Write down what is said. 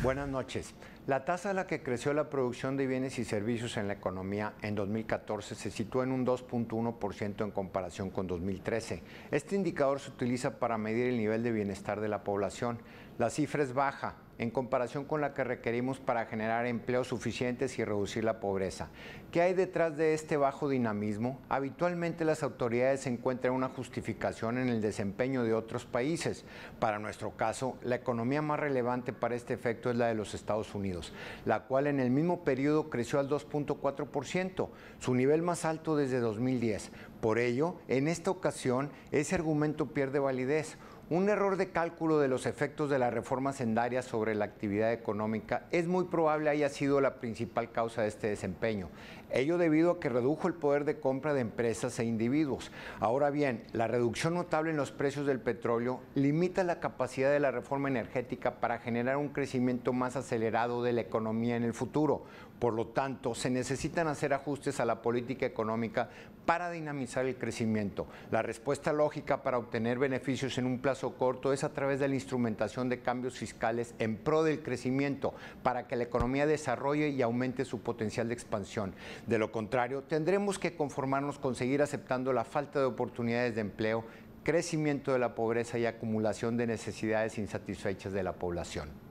Buenas noches. La tasa a la que creció la producción de bienes y servicios en la economía en 2014 se situó en un 2.1% en comparación con 2013. Este indicador se utiliza para medir el nivel de bienestar de la población. La cifra es baja, en comparación con la que requerimos para generar empleos suficientes y reducir la pobreza. ¿Qué hay detrás de este bajo dinamismo? Habitualmente las autoridades encuentran una justificación en el desempeño de otros países. Para nuestro caso, la economía más relevante para este efecto es la de los Estados Unidos, la cual en el mismo periodo creció al 2.4%, su nivel más alto desde 2010. Por ello, en esta ocasión, ese argumento pierde validez un error de cálculo de los efectos de la reforma sendaria sobre la actividad económica es muy probable haya sido la principal causa de este desempeño, ello debido a que redujo el poder de compra de empresas e individuos. Ahora bien, la reducción notable en los precios del petróleo limita la capacidad de la reforma energética para generar un crecimiento más acelerado de la economía en el futuro. Por lo tanto, se necesitan hacer ajustes a la política económica para dinamizar el crecimiento. La respuesta lógica para obtener beneficios en un plazo corto es a través de la instrumentación de cambios fiscales en pro del crecimiento para que la economía desarrolle y aumente su potencial de expansión. De lo contrario, tendremos que conformarnos con seguir aceptando la falta de oportunidades de empleo, crecimiento de la pobreza y acumulación de necesidades insatisfechas de la población.